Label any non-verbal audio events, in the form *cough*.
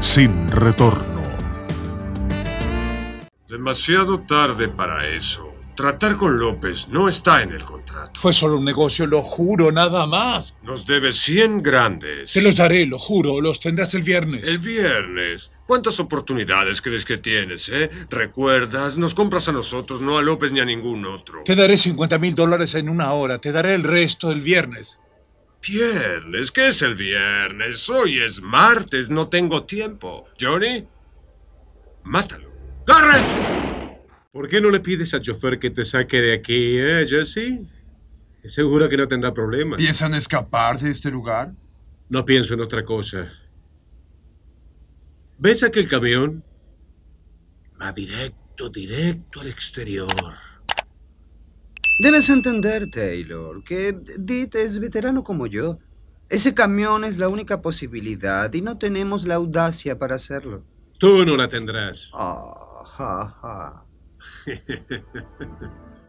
sin retorno. Demasiado tarde para eso. Tratar con López no está en el contrato. Fue solo un negocio, lo juro, nada más. Nos debes 100 grandes. Te los daré, lo juro, los tendrás el viernes. El viernes. ¿Cuántas oportunidades crees que tienes, eh? Recuerdas, nos compras a nosotros, no a López ni a ningún otro. Te daré 50 mil dólares en una hora, te daré el resto el viernes. Viernes, ¿qué es el viernes? Hoy es martes, no tengo tiempo. Johnny, mátalo. ¡Garrett! ¿Por qué no le pides al chofer que te saque de aquí, eh, Jesse? Seguro que no tendrá problemas. ¿Piensan escapar de este lugar? No pienso en otra cosa. ¿Ves aquel camión? Va directo, directo al exterior. Debes entender, Taylor, que Dit es veterano como yo. Ese camión es la única posibilidad y no tenemos la audacia para hacerlo. Tú no la tendrás. Ah, ja, ja. *laughs*